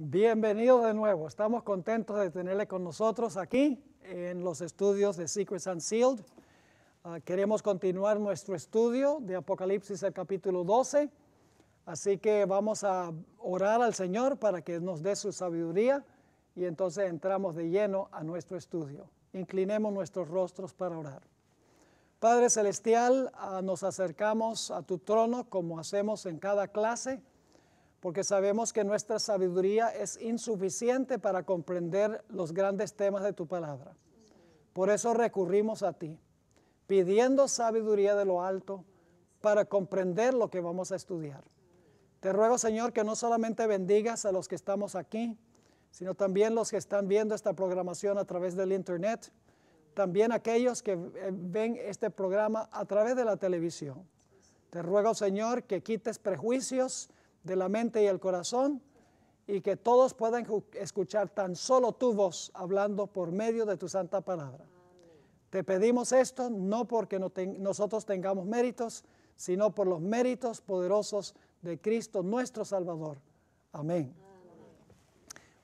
Bienvenido de nuevo. Estamos contentos de tenerle con nosotros aquí en los estudios de Secrets Unsealed. Ah, queremos continuar nuestro estudio de Apocalipsis, el capítulo 12. Así que vamos a orar al Señor para que nos dé su sabiduría y entonces entramos de lleno a nuestro estudio. Inclinemos nuestros rostros para orar. Padre Celestial, ah, nos acercamos a tu trono como hacemos en cada clase porque sabemos que nuestra sabiduría es insuficiente para comprender los grandes temas de tu palabra. Por eso recurrimos a ti, pidiendo sabiduría de lo alto para comprender lo que vamos a estudiar. Te ruego, Señor, que no solamente bendigas a los que estamos aquí, sino también los que están viendo esta programación a través del Internet, también aquellos que eh, ven este programa a través de la televisión. Te ruego, Señor, que quites prejuicios, de la mente y el corazón y que todos puedan escuchar tan solo tu voz hablando por medio de tu santa palabra. Te pedimos esto no porque nosotros tengamos méritos, sino por los méritos poderosos de Cristo nuestro Salvador. Amén.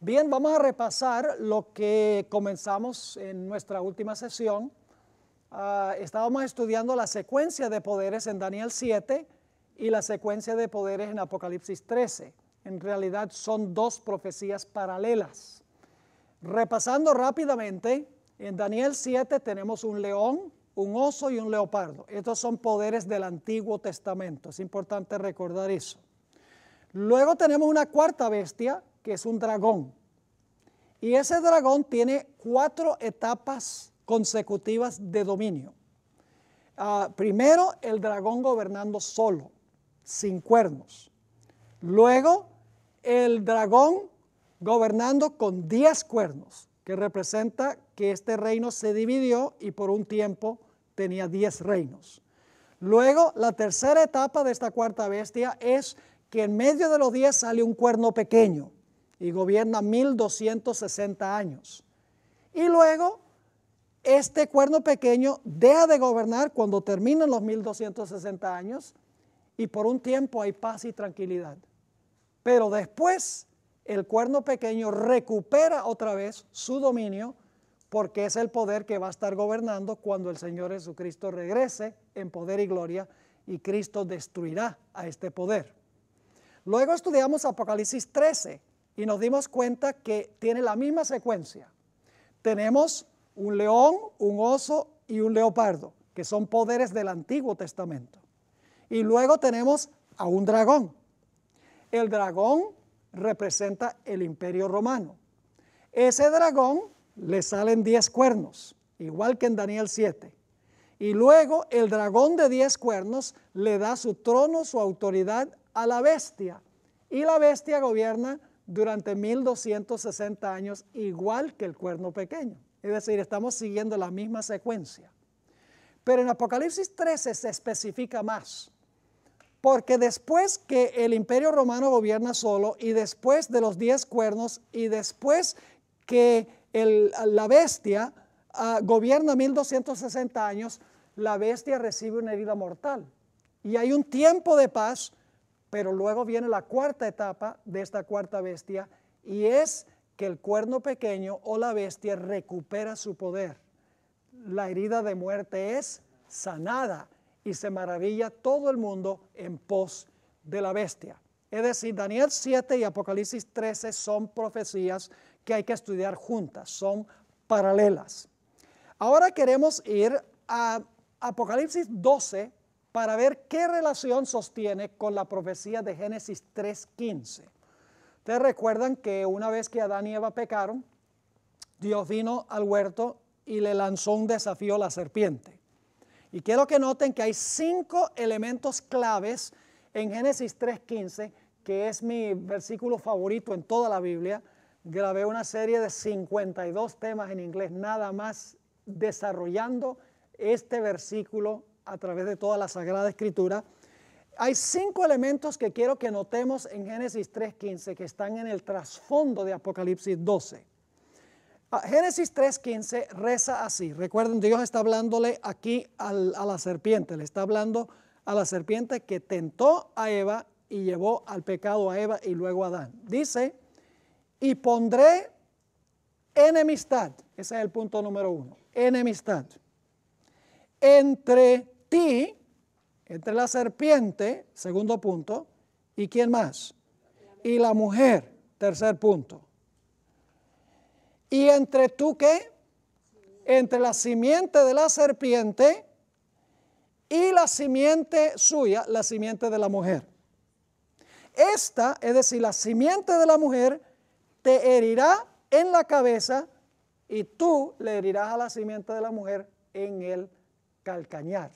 Bien, vamos a repasar lo que comenzamos en nuestra última sesión. Ah, estábamos estudiando la secuencia de poderes en Daniel 7 y la secuencia de poderes en Apocalipsis 13. En realidad son dos profecías paralelas. Repasando rápidamente, en Daniel 7 tenemos un león, un oso y un leopardo. Estos son poderes del Antiguo Testamento. Es importante recordar eso. Luego tenemos una cuarta bestia, que es un dragón. Y ese dragón tiene cuatro etapas consecutivas de dominio. Ah, primero, el dragón gobernando solo sin cuernos. Luego, el dragón gobernando con diez cuernos, que representa que este reino se dividió y por un tiempo tenía diez reinos. Luego, la tercera etapa de esta cuarta bestia es que en medio de los diez sale un cuerno pequeño y gobierna 1260 años. Y luego, este cuerno pequeño deja de gobernar cuando terminan los 1260 años y por un tiempo hay paz y tranquilidad. Pero después el cuerno pequeño recupera otra vez su dominio porque es el poder que va a estar gobernando cuando el Señor Jesucristo regrese en poder y gloria y Cristo destruirá a este poder. Luego estudiamos Apocalipsis 13 y nos dimos cuenta que tiene la misma secuencia. Tenemos un león, un oso y un leopardo, que son poderes del Antiguo Testamento. Y luego tenemos a un dragón. El dragón representa el imperio romano. Ese dragón le salen 10 cuernos, igual que en Daniel 7. Y luego el dragón de 10 cuernos le da su trono, su autoridad a la bestia. Y la bestia gobierna durante 1260 años, igual que el cuerno pequeño. Es decir, estamos siguiendo la misma secuencia. Pero en Apocalipsis 13 se especifica más. Porque después que el imperio romano gobierna solo y después de los diez cuernos y después que la bestia ah, gobierna 1260 años, la bestia recibe una herida mortal. Y hay un tiempo de paz, pero luego viene la cuarta etapa de esta cuarta bestia y es que el cuerno pequeño o la bestia recupera su poder. La herida de muerte es sanada y se maravilla todo el mundo en pos de la bestia. Es decir, Daniel 7 y Apocalipsis 13 son profecías que hay que estudiar juntas, son paralelas. Ahora queremos ir a Apocalipsis 12 para ver qué relación sostiene con la profecía de Génesis 3.15. Ustedes recuerdan que una vez que Adán y Eva pecaron, Dios vino al huerto y le lanzó un desafío a la serpiente. Y quiero que noten que hay cinco elementos claves en Génesis 3.15, que es mi versículo favorito en toda la Biblia. Grabé una serie de 52 temas en inglés, nada más desarrollando este versículo a través de toda la Sagrada Escritura. Hay cinco elementos que quiero que notemos en Génesis 3.15 que están en el trasfondo de Apocalipsis 12. Ah, Génesis 3.15 reza así. Recuerden, Dios está hablándole aquí a la serpiente. Le está hablando a la serpiente que tentó a Eva y llevó al pecado a Eva y luego a Adán. Dice, y pondré enemistad. Ese es el punto número uno. Enemistad. Entre ti, entre la serpiente, segundo punto, y quién más. Y la mujer, tercer punto y entre tú qué? Entre la simiente de la serpiente y la simiente suya, la simiente de la mujer. Esta, es decir, la simiente de la mujer, te herirá en la cabeza y tú le herirás a la simiente de la mujer en el calcañar.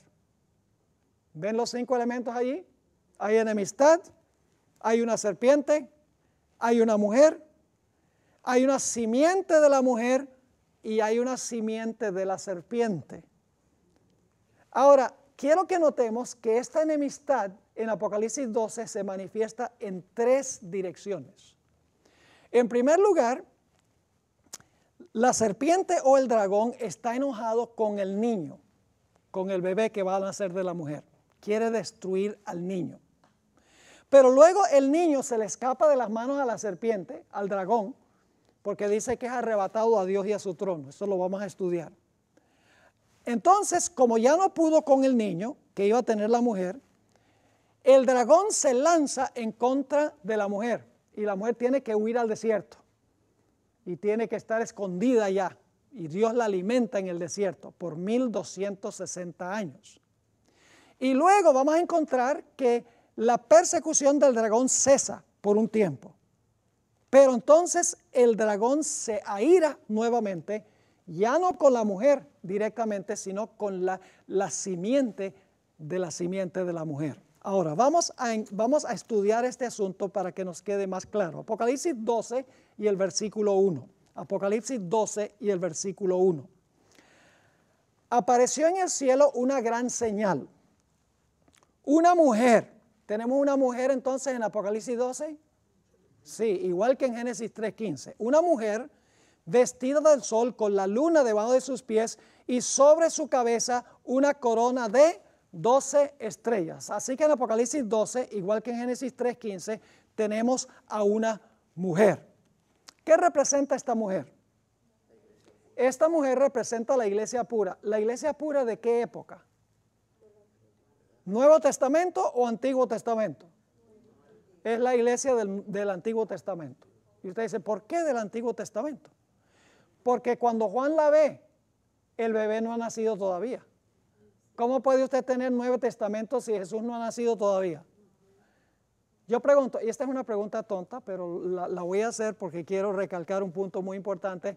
¿Ven los cinco elementos allí? Hay enemistad, hay una serpiente, hay una mujer, hay una simiente de la mujer y hay una simiente de la serpiente. Ahora, quiero que notemos que esta enemistad en Apocalipsis 12 se manifiesta en tres direcciones. En primer lugar, la serpiente o el dragón está enojado con el niño, con el bebé que va a nacer de la mujer. Quiere destruir al niño. Pero luego el niño se le escapa de las manos a la serpiente, al dragón, porque dice que es arrebatado a Dios y a su trono. Eso lo vamos a estudiar. Entonces, como ya no pudo con el niño que iba a tener la mujer, el dragón se lanza en contra de la mujer y la mujer tiene que huir al desierto y tiene que estar escondida ya. Y Dios la alimenta en el desierto por 1260 años. Y luego vamos a encontrar que la persecución del dragón cesa por un tiempo. Pero entonces el dragón se aira nuevamente, ya no con la mujer directamente, sino con la, la simiente de la simiente de la mujer. Ahora, vamos a, vamos a estudiar este asunto para que nos quede más claro. Apocalipsis 12 y el versículo 1. Apocalipsis 12 y el versículo 1. Apareció en el cielo una gran señal. Una mujer. Tenemos una mujer entonces en Apocalipsis 12 Sí, igual que en Génesis 3.15. Una mujer vestida del sol con la luna debajo de sus pies y sobre su cabeza una corona de 12 estrellas. Así que en Apocalipsis 12, igual que en Génesis 3.15, tenemos a una mujer. ¿Qué representa esta mujer? Esta mujer representa la iglesia pura. ¿La iglesia pura de qué época? ¿Nuevo Testamento o Antiguo Testamento? es la iglesia del, Antiguo Testamento. Y usted dice, ¿por qué del Antiguo Testamento? Porque cuando Juan la ve, el bebé no ha nacido todavía. ¿Cómo puede usted tener Nuevo Testamento si Jesús no ha nacido todavía? Yo pregunto, y esta es una pregunta tonta, pero la, voy a hacer porque quiero recalcar un punto muy importante.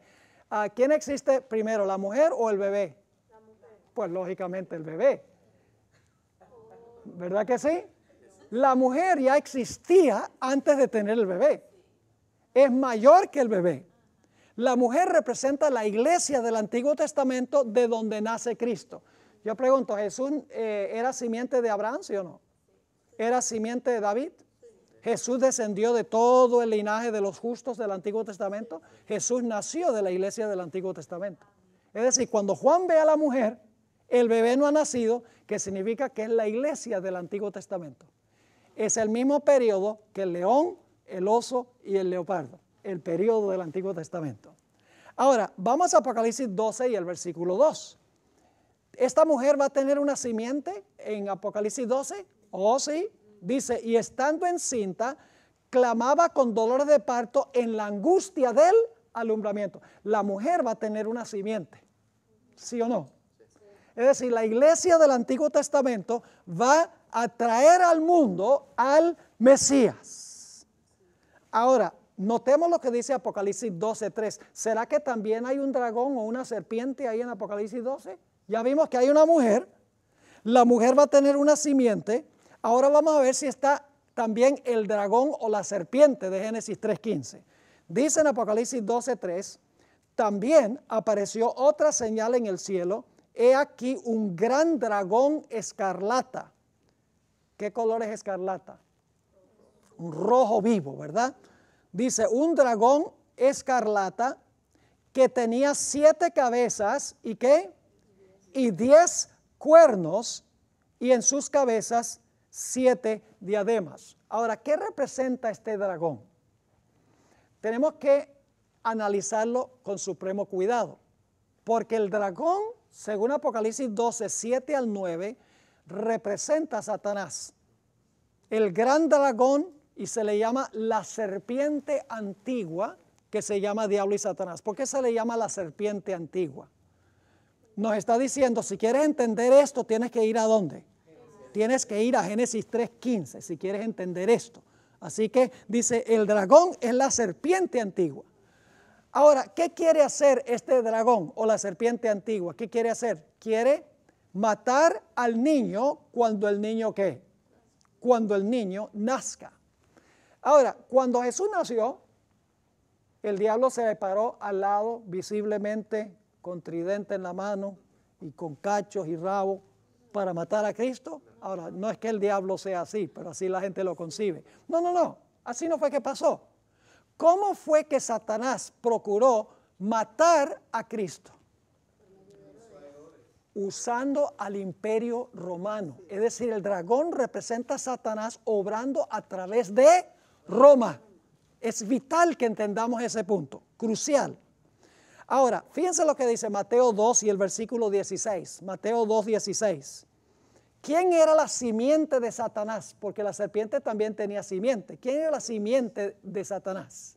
¿A ¿Quién existe primero, la mujer o el bebé? Pues lógicamente el bebé. ¿Verdad que sí? la mujer ya existía antes de tener el bebé. Es mayor que el bebé. La mujer representa la iglesia del Antiguo Testamento de donde nace Cristo. Yo pregunto, ¿Jesús eh, era simiente de Abraham, sí o no? ¿Era simiente de David? Jesús descendió de todo el linaje de los justos del Antiguo Testamento. Jesús nació de la iglesia del Antiguo Testamento. Es decir, cuando Juan ve a la mujer, el bebé no ha nacido, que significa que es la iglesia del Antiguo Testamento es el mismo periodo que el león, el oso y el leopardo, el periodo del Antiguo Testamento. Ahora, vamos a Apocalipsis 12 y el versículo 2. ¿Esta mujer va a tener una simiente en Apocalipsis 12? Oh, sí. Dice, y estando encinta, clamaba con dolor de parto en la angustia del alumbramiento. La mujer va a tener una simiente, ¿sí o no? Es decir, la iglesia del Antiguo Testamento va atraer al mundo al Mesías. Ahora, notemos lo que dice Apocalipsis 12.3. ¿Será que también hay un dragón o una serpiente ahí en Apocalipsis 12? Ya vimos que hay una mujer. La mujer va a tener una simiente. Ahora vamos a ver si está también el dragón o la serpiente de Génesis 3.15. Dice en Apocalipsis 12.3, también apareció otra señal en el cielo. He aquí un gran dragón escarlata ¿Qué color es escarlata? Un rojo vivo, ¿verdad? Dice, un dragón escarlata que tenía siete cabezas y qué? Y diez cuernos y en sus cabezas siete diademas. Ahora, ¿qué representa este dragón? Tenemos que analizarlo con supremo cuidado, porque el dragón, según Apocalipsis 12, 7 al 9, representa a Satanás, el gran dragón, y se le llama la serpiente antigua, que se llama diablo y Satanás. ¿Por qué se le llama la serpiente antigua? Nos está diciendo, si quieres entender esto, tienes que ir a dónde? Tienes que ir a Génesis 3.15, si quieres entender esto. Así que dice, el dragón es la serpiente antigua. Ahora, ¿qué quiere hacer este dragón o la serpiente antigua? ¿Qué quiere hacer? Quiere matar al niño cuando el niño qué? Cuando el niño nazca. Ahora, cuando Jesús nació, el diablo se paró al lado visiblemente con tridente en la mano y con cachos y rabo para matar a Cristo. Ahora, no es que el diablo sea así, pero así la gente lo concibe. No, no, no, así no fue que pasó. ¿Cómo fue que Satanás procuró matar a Cristo? usando al imperio romano. Es decir, el dragón representa a Satanás obrando a través de Roma. Es vital que entendamos ese punto, crucial. Ahora, fíjense lo que dice Mateo 2 y el versículo 16. Mateo 2, 16. ¿Quién era la simiente de Satanás? Porque la serpiente también tenía simiente. ¿Quién era la simiente de Satanás?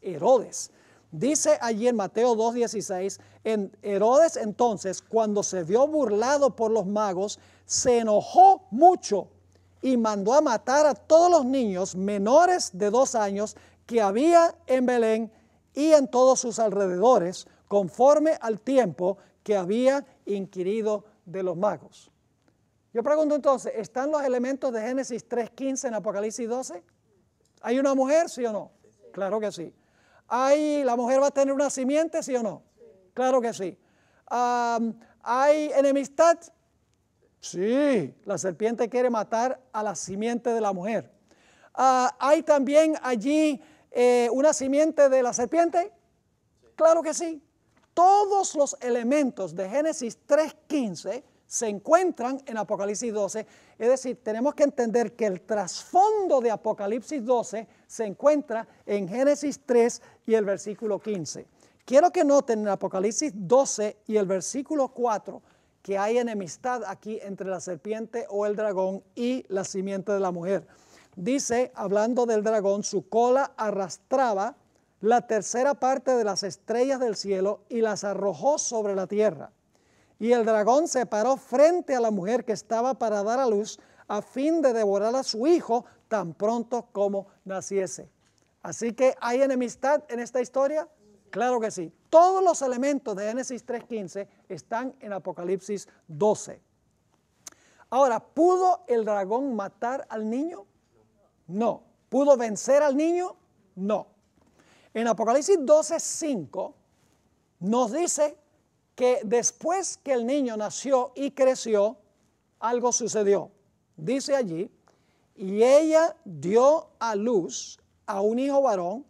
Herodes. Dice allí en Mateo 2.16, en Herodes entonces, cuando se vio burlado por los magos, se enojó mucho y mandó a matar a todos los niños menores de dos años que había en Belén y en todos sus alrededores, conforme al tiempo que había inquirido de los magos. Yo pregunto entonces, ¿están los elementos de Génesis 3.15 en Apocalipsis 12? ¿Hay una mujer, sí o no? Claro que sí. ¿La mujer va a tener una simiente, sí o no? Claro que sí. ¿Hay enemistad? Sí, la serpiente quiere matar a la simiente de la mujer. Ah, ¿Hay también allí eh, una simiente de la serpiente? Claro que sí. Todos los elementos de Génesis 3.15 se encuentran en Apocalipsis 12. Es decir, tenemos que entender que el trasfondo de Apocalipsis 12 se encuentra en Génesis 3 y el versículo 15. Quiero que noten en Apocalipsis 12 y el versículo 4 que hay enemistad aquí entre la serpiente o el dragón y la simiente de la mujer. Dice, hablando del dragón, su cola arrastraba la tercera parte de las estrellas del cielo y las arrojó sobre la tierra. Y el dragón se paró frente a la mujer que estaba para dar a luz a fin de devorar a su hijo tan pronto como naciese. Así que hay enemistad en esta historia? Claro que sí. Todos los elementos de Génesis 3.15 están en Apocalipsis 12. Ahora, ¿pudo el dragón matar al niño? No. ¿Pudo vencer al niño? No. En Apocalipsis 12.5 nos dice que después que el niño nació y creció, algo sucedió. Dice allí, y ella dio a luz a un hijo varón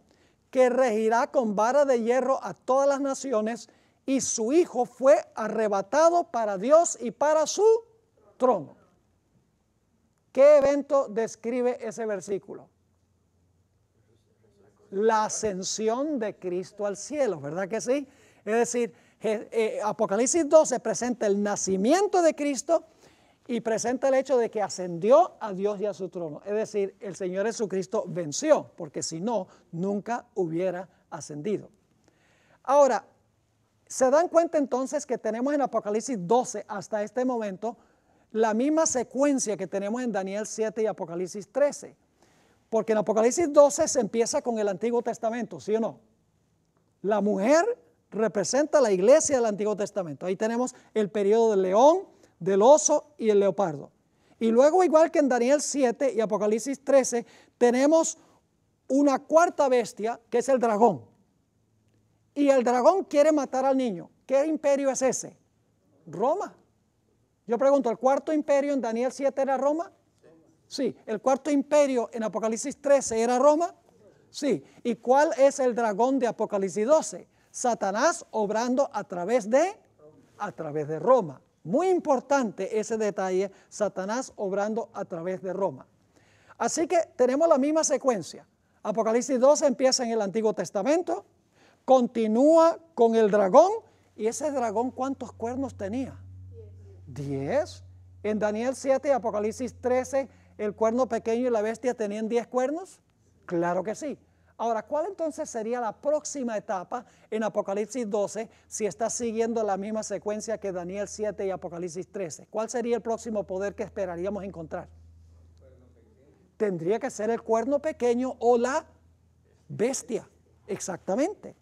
que regirá con vara de hierro a todas las naciones, y su hijo fue arrebatado para Dios y para su trono. ¿Qué evento describe ese versículo? La ascensión de Cristo al cielo, ¿verdad que sí? Es decir, eh, Apocalipsis 12 presenta el nacimiento de Cristo y presenta el hecho de que ascendió a Dios y a su trono. Es decir, el Señor Jesucristo venció, porque si no, nunca hubiera ascendido. Ahora, se dan cuenta entonces que tenemos en Apocalipsis 12 hasta este momento la misma secuencia que tenemos en Daniel 7 y Apocalipsis 13. Porque en Apocalipsis 12 se empieza con el Antiguo Testamento, ¿sí o no? La mujer representa la iglesia del Antiguo Testamento. Ahí tenemos el periodo del león, del oso y el leopardo. Y luego, igual que en Daniel 7 y Apocalipsis 13, tenemos una cuarta bestia que es el dragón. Y el dragón quiere matar al niño. ¿Qué imperio es ese? Roma. Yo pregunto, ¿el cuarto imperio en Daniel 7 era Roma? Sí. ¿El cuarto imperio en Apocalipsis 13 era Roma? Sí. ¿Y cuál es el dragón de Apocalipsis 12? Satanás obrando a través de, a través de Roma. Muy importante ese detalle, Satanás obrando a través de Roma. Así que tenemos la misma secuencia. Apocalipsis 2 empieza en el Antiguo Testamento, continúa con el dragón, y ese dragón ¿cuántos cuernos tenía? 10. En Daniel 7 y Apocalipsis 13, el cuerno pequeño y la bestia tenían 10 cuernos. Claro que sí. Ahora, ¿cuál entonces sería la próxima etapa en Apocalipsis 12 si está siguiendo la misma secuencia que Daniel 7 y Apocalipsis 13? ¿Cuál sería el próximo poder que esperaríamos encontrar? Tendría que ser el cuerno pequeño o la bestia. Exactamente.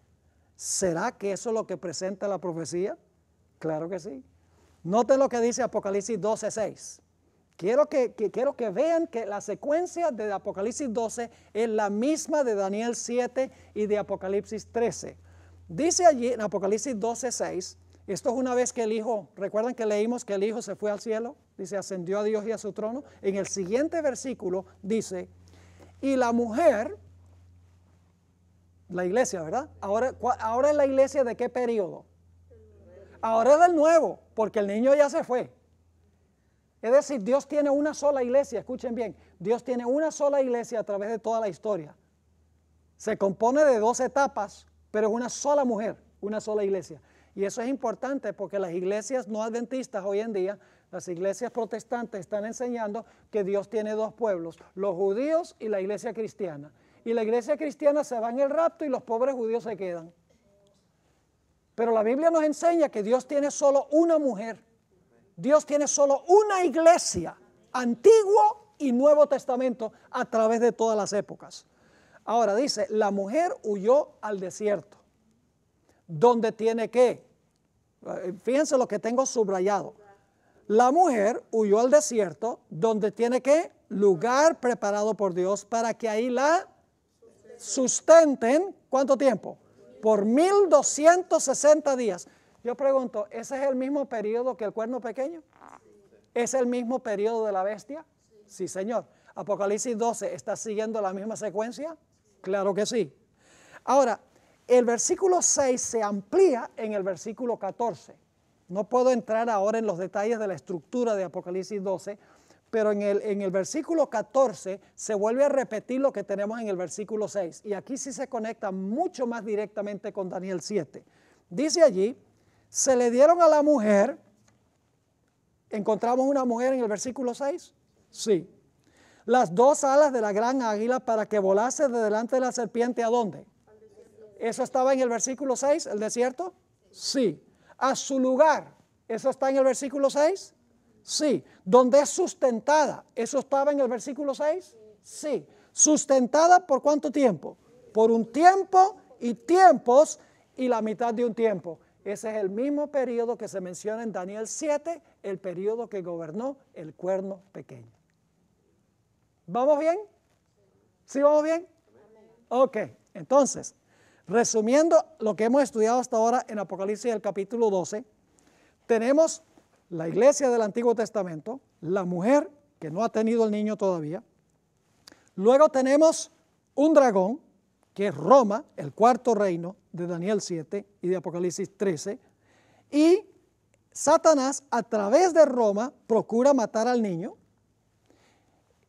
¿Será que eso es lo que presenta la profecía? Claro que sí. Note lo que dice Apocalipsis 12, 6. Quiero que, que vean que la secuencia de Apocalipsis 12 es la misma de Daniel 7 y de Apocalipsis 13. Dice allí en Apocalipsis 12, 6, esto es una vez que el Hijo, recuerdan que leímos que el Hijo se fue al cielo, dice, ascendió a Dios y a su trono. En el siguiente versículo dice, y la mujer, la iglesia, ¿verdad? Ahora, ahora es la iglesia de qué periodo? Ahora es del nuevo, porque el niño ya se fue. Es decir, Dios tiene una sola iglesia, escuchen bien, Dios tiene una sola iglesia a través de toda la historia. Se compone de dos etapas, pero es una sola mujer, una sola iglesia. Y eso es importante porque las iglesias no adventistas hoy en día, las iglesias protestantes están enseñando que Dios tiene dos pueblos, los judíos y la iglesia cristiana. Y la iglesia cristiana se va en el rapto y los pobres judíos se quedan. Pero la Biblia nos enseña que Dios tiene solo una mujer Dios tiene solo una iglesia, Antiguo y Nuevo Testamento, a través de todas las épocas. Ahora dice, la mujer huyó al desierto, donde tiene que, eh, fíjense lo que tengo subrayado, la mujer huyó al desierto, donde tiene que, lugar preparado por Dios para que ahí la sustenten, ¿cuánto tiempo? Por 1260 días. Yo pregunto, ¿ese es el mismo periodo que el cuerno pequeño? ¿Es el mismo periodo de la bestia? Sí, señor. Apocalipsis 12, ¿está siguiendo la misma secuencia? Claro que sí. Ahora, el versículo 6 se amplía en el versículo 14. No puedo entrar ahora en los detalles de la estructura de Apocalipsis 12, pero en el, en el, versículo 14 se vuelve a repetir lo que tenemos en el versículo 6. Y aquí sí se conecta mucho más directamente con Daniel 7. Dice allí, se le dieron a la mujer, ¿encontramos una mujer en el versículo 6? Sí. Las dos alas de la gran águila para que volase de delante de la serpiente a dónde? ¿Eso estaba en el versículo 6, el desierto? Sí. A su lugar, ¿eso está en el versículo 6? Sí. ¿Donde es sustentada? ¿Eso estaba en el versículo 6? Sí. ¿Sustentada por cuánto tiempo? Por un tiempo y tiempos y la mitad de un tiempo. Ese es el mismo periodo que se menciona en Daniel 7, el periodo que gobernó el cuerno pequeño. ¿Vamos bien? ¿Sí vamos bien? Ok, entonces, resumiendo lo que hemos estudiado hasta ahora en Apocalipsis del capítulo 12, tenemos la iglesia del Antiguo Testamento, la mujer que no ha tenido el niño todavía, luego tenemos un dragón, que es Roma, el cuarto reino de Daniel 7 y de Apocalipsis 13, y Satanás a través de Roma procura matar al niño.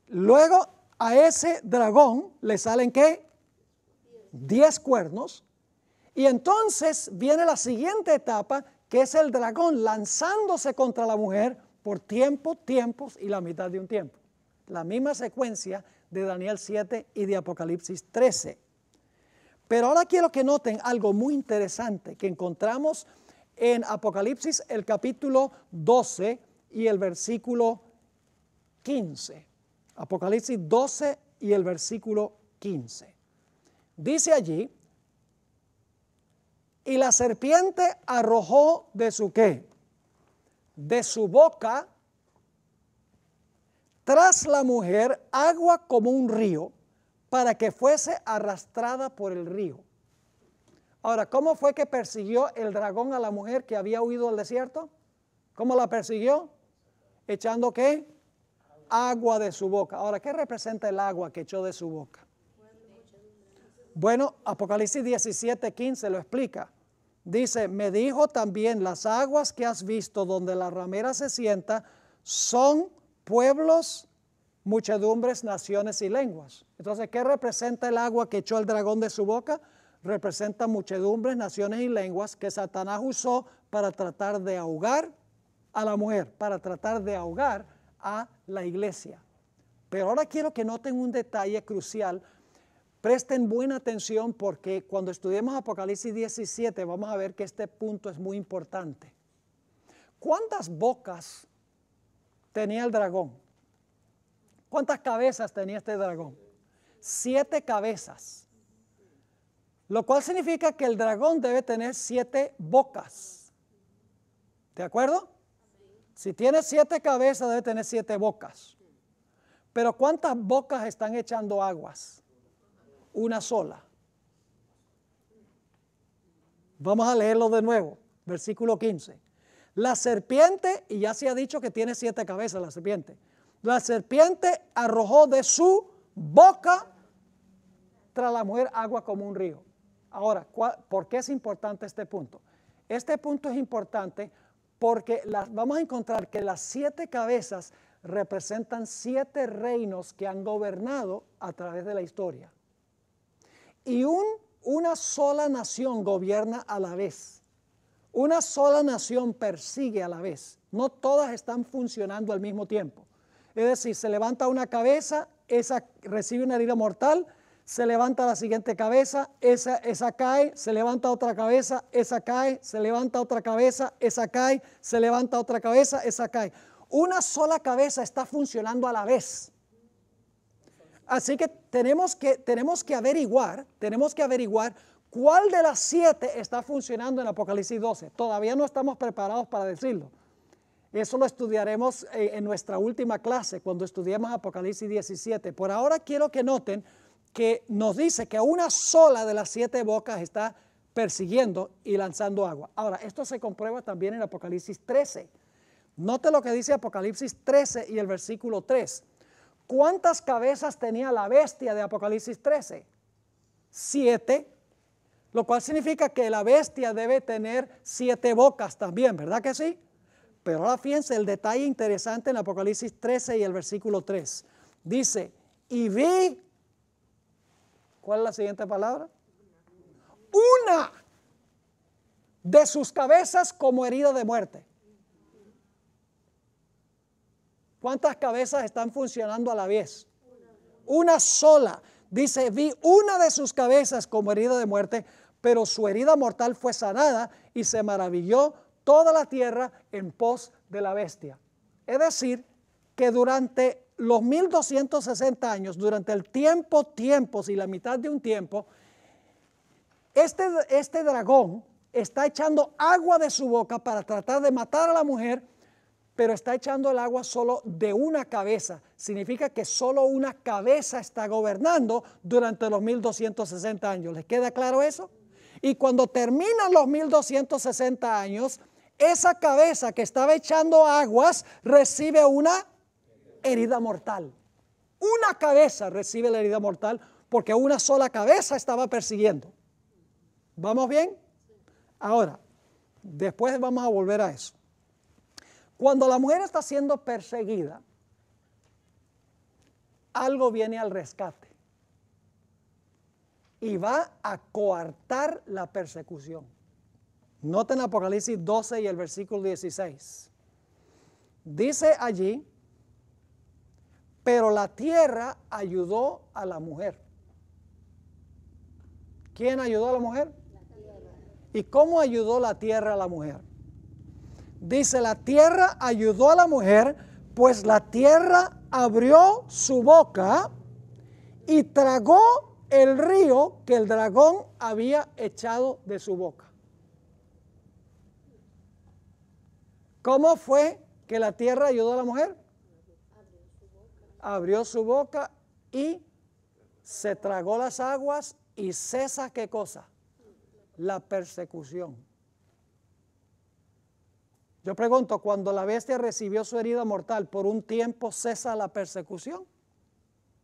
Luego a ese dragón le salen qué? Diez cuernos. Y entonces viene la siguiente etapa, que es el dragón lanzándose contra la mujer por tiempo, tiempos y la mitad de un tiempo. La misma secuencia de Daniel 7 y de Apocalipsis 13. Pero ahora quiero que noten algo muy interesante que encontramos en Apocalipsis el capítulo 12 y el versículo 15. Apocalipsis 12 y el versículo 15. Dice allí, y la serpiente arrojó de su qué? De su boca tras la mujer agua como un río para que fuese arrastrada por el río. Ahora, ¿cómo fue que persiguió el dragón a la mujer que había huido al desierto? ¿Cómo la persiguió? Echando qué? Agua de su boca. Ahora, ¿qué representa el agua que echó de su boca? Bueno, Apocalipsis 17, 15 lo explica. Dice, me dijo también, las aguas que has visto donde la ramera se sienta son pueblos muchedumbres, naciones y lenguas. Entonces, ¿qué representa el agua que echó el dragón de su boca? Representa muchedumbres, naciones y lenguas que Satanás usó para tratar de ahogar a la mujer, para tratar de ahogar a la iglesia. Pero ahora quiero que noten un detalle crucial. Presten buena atención porque cuando estudiemos Apocalipsis 17 vamos a ver que este punto es muy importante. ¿Cuántas bocas tenía el dragón? ¿Cuántas cabezas tenía este dragón? Siete cabezas. Lo cual significa que el dragón debe tener siete bocas. ¿De acuerdo? Si tiene siete cabezas, debe tener siete bocas. Pero ¿cuántas bocas están echando aguas? Una sola. Vamos a leerlo de nuevo, versículo 15. La serpiente, y ya se ha dicho que tiene siete cabezas la serpiente, la serpiente arrojó de su boca tras la mujer agua como un río. Ahora, ¿por qué es importante este punto? Este punto es importante porque vamos a encontrar que las siete cabezas representan siete reinos que han gobernado a través de la historia. Y una sola nación gobierna a la vez. Una sola nación persigue a la vez. No todas están funcionando al mismo tiempo. Es decir, se levanta una cabeza, esa recibe una herida mortal, se levanta la siguiente cabeza, esa, esa cae, se levanta otra cabeza, esa cae, se levanta otra cabeza, esa cae, se levanta otra cabeza, esa cae. Una sola cabeza está funcionando a la vez. Así que tenemos que, tenemos que averiguar, tenemos que averiguar cuál de las siete está funcionando en Apocalipsis 12. Todavía no estamos preparados para decirlo. Eso lo estudiaremos eh, en nuestra última clase cuando estudiemos Apocalipsis 17. Por ahora quiero que noten que nos dice que una sola de las siete bocas está persiguiendo y lanzando agua. Ahora, esto se comprueba también en Apocalipsis 13. Note lo que dice Apocalipsis 13 y el versículo 3. ¿Cuántas cabezas tenía la bestia de Apocalipsis 13? Siete, lo cual significa que la bestia debe tener siete bocas también, ¿verdad que sí? Pero ahora fíjense el detalle interesante en Apocalipsis 13 y el versículo 3. Dice, y vi, ¿cuál es la siguiente palabra? Una de sus cabezas como herida de muerte. ¿Cuántas cabezas están funcionando a la vez? Una sola. Dice, vi una de sus cabezas como herida de muerte, pero su herida mortal fue sanada y se maravilló toda la tierra en pos de la bestia. Es decir, que durante los 1260 años, durante el tiempo, tiempos y la mitad de un tiempo, este, este dragón está echando agua de su boca para tratar de matar a la mujer, pero está echando el agua solo de una cabeza. Significa que solo una cabeza está gobernando durante los 1260 años. ¿Les queda claro eso? Y cuando terminan los 1260 años, esa cabeza que estaba echando aguas recibe una herida mortal. Una cabeza recibe la herida mortal porque una sola cabeza estaba persiguiendo. ¿Vamos bien? Ahora, después vamos a volver a eso. Cuando la mujer está siendo perseguida, algo viene al rescate y va a coartar la persecución. Noten Apocalipsis 12 y el versículo 16. Dice allí, pero la tierra ayudó a la mujer. ¿Quién ayudó a la mujer? ¿Y cómo ayudó la tierra a la mujer? Dice, la tierra ayudó a la mujer, pues la tierra abrió su boca y tragó el río que el dragón había echado de su boca. ¿Cómo fue que la tierra ayudó a la mujer? Abrió su boca y se tragó las aguas y cesa qué cosa? La persecución. Yo pregunto, cuando la bestia recibió su herida mortal, por un tiempo cesa la persecución.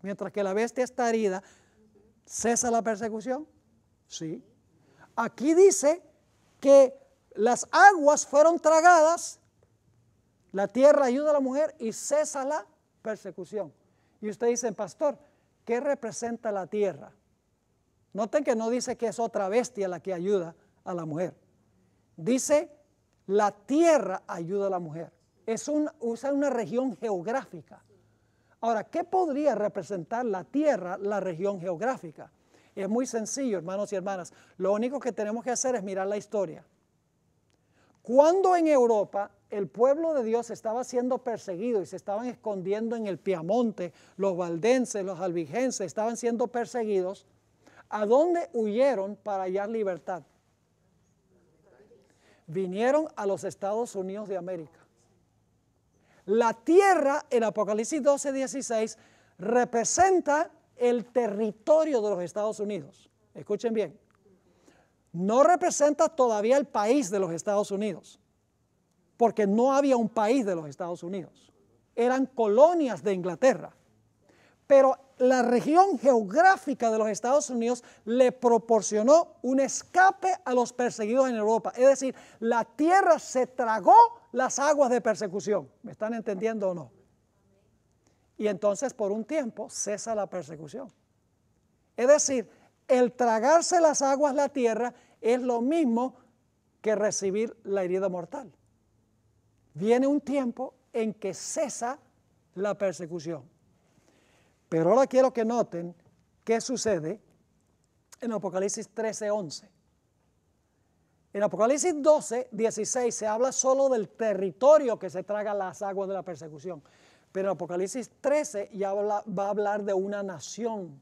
Mientras que la bestia está herida, cesa la persecución. Sí. Aquí dice que las aguas fueron tragadas la tierra ayuda a la mujer y cesa la persecución. Y ustedes dicen, pastor, ¿qué representa la tierra? Noten que no dice que es otra bestia la que ayuda a la mujer. Dice, la tierra ayuda a la mujer. Es una, usa una región geográfica. Ahora, ¿qué podría representar la tierra, la región geográfica? Es muy sencillo, hermanos y hermanas. Lo único que tenemos que hacer es mirar la historia. Cuando en Europa el pueblo de Dios estaba siendo perseguido y se estaban escondiendo en el Piamonte, los valdenses, los albigenses estaban siendo perseguidos, ¿a dónde huyeron para hallar libertad? Vinieron a los Estados Unidos de América. La tierra en Apocalipsis 12, 16 representa el territorio de los Estados Unidos. Escuchen bien. No representa todavía el país de los Estados Unidos porque no había un país de los Estados Unidos. Eran colonias de Inglaterra. Pero la región geográfica de los Estados Unidos le proporcionó un escape a los perseguidos en Europa. Es decir, la tierra se tragó las aguas de persecución. ¿Me están entendiendo o no? Y entonces por un tiempo cesa la persecución. Es decir, el tragarse las aguas la tierra es lo mismo que recibir la herida mortal viene un tiempo en que cesa la persecución. Pero ahora quiero que noten qué sucede en Apocalipsis 13, 11. En Apocalipsis 12, 16 se habla solo del territorio que se traga las aguas de la persecución. Pero en Apocalipsis 13 ya va a hablar de una nación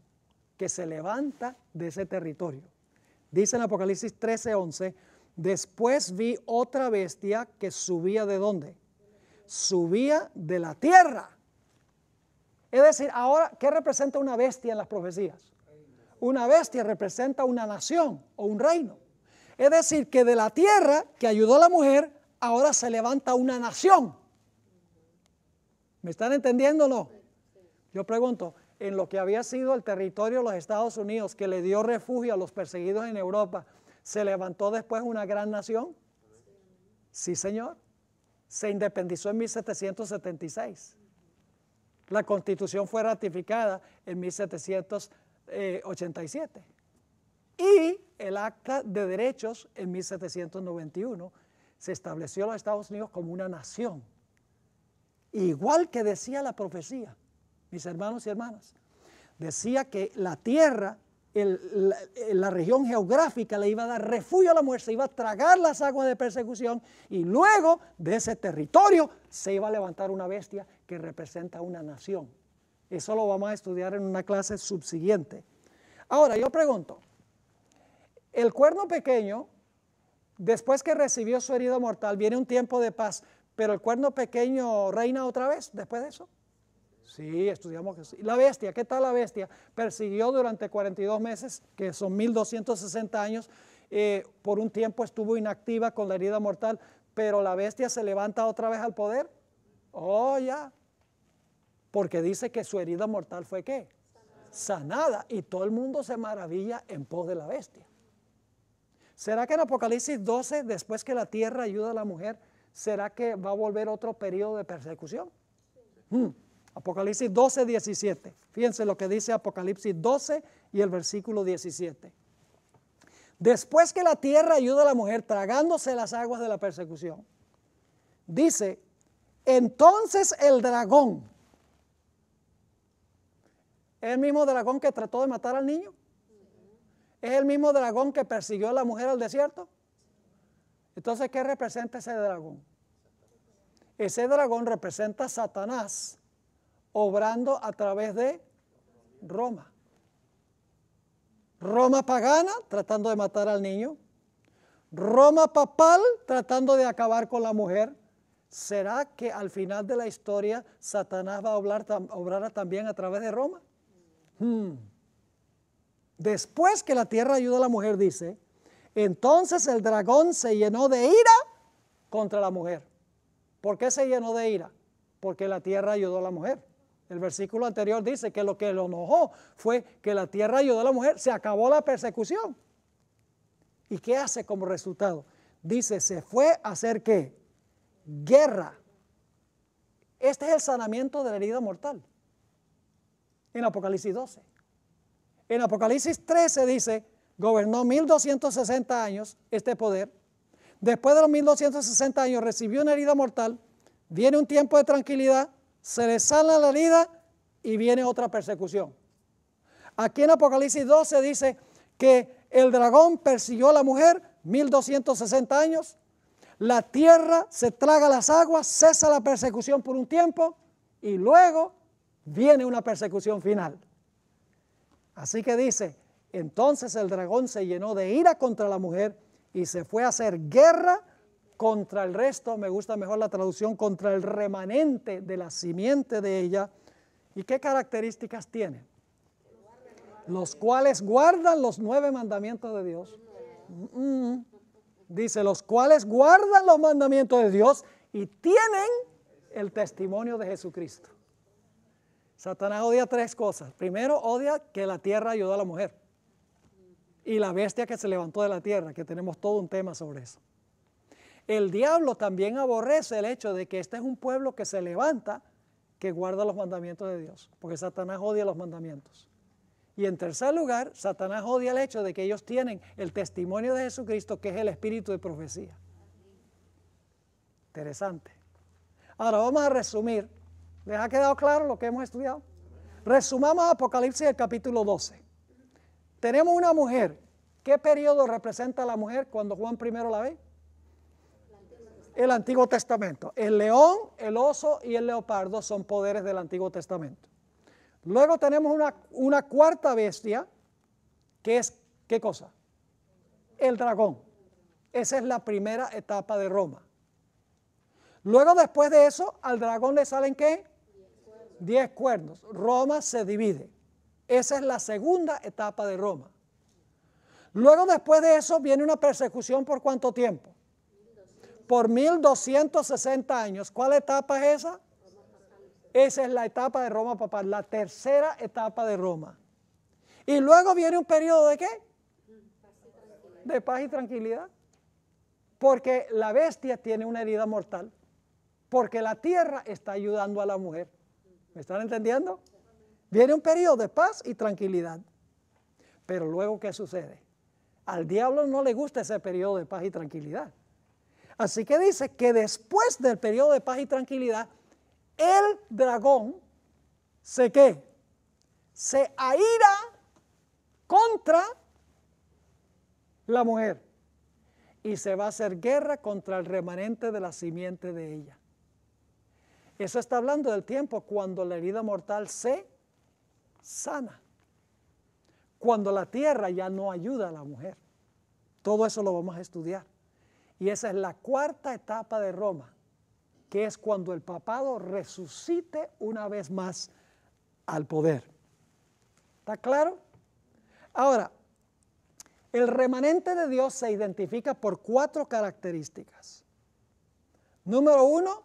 que se levanta de ese territorio. Dice en Apocalipsis 13, 11, Después vi otra bestia que subía de dónde? Subía de la tierra. Es decir, ahora, ¿qué representa una bestia en las profecías? Una bestia representa una nación o un reino. Es decir, que de la tierra que ayudó a la mujer, ahora se levanta una nación. ¿Me están entendiendo o no? Yo pregunto, en lo que había sido el territorio de los Estados Unidos, que le dio refugio a los perseguidos en Europa, ¿Se levantó después una gran nación? Sí, señor. Se independizó en 1776. La constitución fue ratificada en 1787. Y el Acta de Derechos en 1791 se estableció los Estados Unidos como una nación. Igual que decía la profecía, mis hermanos y hermanas. Decía que la tierra eh, la, región geográfica le iba a dar refugio a la muerte, iba a tragar las aguas de persecución y luego de ese territorio se iba a levantar una bestia que representa una nación. Eso lo vamos a estudiar en una clase subsiguiente. Ahora, yo pregunto, el cuerno pequeño, después que recibió su herida mortal, viene un tiempo de paz, pero el cuerno pequeño reina otra vez después de eso. Sí, estudiamos Jesús. La bestia, ¿qué tal la bestia? Persiguió durante 42 meses, que son 1260 años, eh, por un tiempo estuvo inactiva con la herida mortal, pero la bestia se levanta otra vez al poder. Oh, ya. Porque dice que su herida mortal fue qué? Sanada. Y todo el mundo se maravilla en pos de la bestia. ¿Será que en Apocalipsis 12, después que la tierra ayuda a la mujer, será que va a volver otro periodo de persecución? Sí. Hmm. Apocalipsis 12, 17. Fíjense lo que dice Apocalipsis 12 y el versículo 17. Después que la tierra ayuda a la mujer tragándose las aguas de la persecución, dice, entonces el dragón, el mismo dragón que trató de matar al niño? ¿Es el mismo dragón que persiguió a la mujer al desierto? Entonces, ¿qué representa ese dragón? Ese dragón representa a Satanás obrando a través de Roma. Roma pagana tratando de matar al niño. Roma papal tratando de acabar con la mujer. ¿Será que al final de la historia Satanás va a obrar, también a través de Roma? Hmm. Después que la tierra ayudó a la mujer, dice, entonces el dragón se llenó de ira contra la mujer. ¿Por qué se llenó de ira? Porque la tierra ayudó a la mujer. El versículo anterior dice que lo que lo enojó fue que la tierra ayudó a la mujer, se acabó la persecución. ¿Y qué hace como resultado? Dice, se fue a hacer qué? Guerra. Este es el sanamiento de la herida mortal. En Apocalipsis 12. En Apocalipsis 13 dice, gobernó 1260 años este poder. Después de los 1260 años recibió una herida mortal. Viene un tiempo de tranquilidad se le sana la vida y viene otra persecución. Aquí en Apocalipsis 12 dice que el dragón persiguió a la mujer 1260 años, la tierra se traga las aguas, cesa la persecución por un tiempo y luego viene una persecución final. Así que dice, entonces el dragón se llenó de ira contra la mujer y se fue a hacer guerra contra el resto, me gusta mejor la traducción, contra el remanente de la simiente de ella. ¿Y qué características tiene? Los cuales guardan los nueve mandamientos de Dios. Dice, los cuales guardan los mandamientos de Dios y tienen el testimonio de Jesucristo. Satanás odia tres cosas. Primero, odia que la tierra ayudó a la mujer. Y la bestia que se levantó de la tierra, que tenemos todo un tema sobre eso. El diablo también aborrece el hecho de que este es un pueblo que se levanta, que guarda los mandamientos de Dios, porque Satanás odia los mandamientos. Y en tercer lugar, Satanás odia el hecho de que ellos tienen el testimonio de Jesucristo, que es el espíritu de profecía. Interesante. Ahora vamos a resumir. ¿Les ha quedado claro lo que hemos estudiado? Resumamos Apocalipsis el capítulo 12. Tenemos una mujer. ¿Qué periodo representa la mujer cuando Juan primero la ve? el Antiguo Testamento. El león, el oso y el leopardo son poderes del Antiguo Testamento. Luego tenemos una, cuarta bestia, que es, ¿qué cosa? El dragón. Esa es la primera etapa de Roma. Luego después de eso, al dragón le salen qué? Diez cuernos. Roma se divide. Esa es la segunda etapa de Roma. Luego después de eso viene una persecución por cuánto tiempo? por 1260 años. ¿Cuál etapa es esa? Esa es la etapa de Roma papá, la tercera etapa de Roma. Y luego viene un periodo de qué? De paz y tranquilidad. Porque la bestia tiene una herida mortal. Porque la tierra está ayudando a la mujer. ¿Me están entendiendo? Viene un periodo de paz y tranquilidad. Pero luego, ¿qué sucede? Al diablo no le gusta ese periodo de paz y tranquilidad. Así que dice que después del periodo de paz y tranquilidad, el dragón se que Se aira contra la mujer y se va a hacer guerra contra el remanente de la simiente de ella. Eso está hablando del tiempo cuando la herida mortal se sana, cuando la tierra ya no ayuda a la mujer. Todo eso lo vamos a estudiar. Y esa es la cuarta etapa de Roma, que es cuando el papado resucite una vez más al poder. ¿Está claro? Ahora, el remanente de Dios se identifica por cuatro características. Número uno,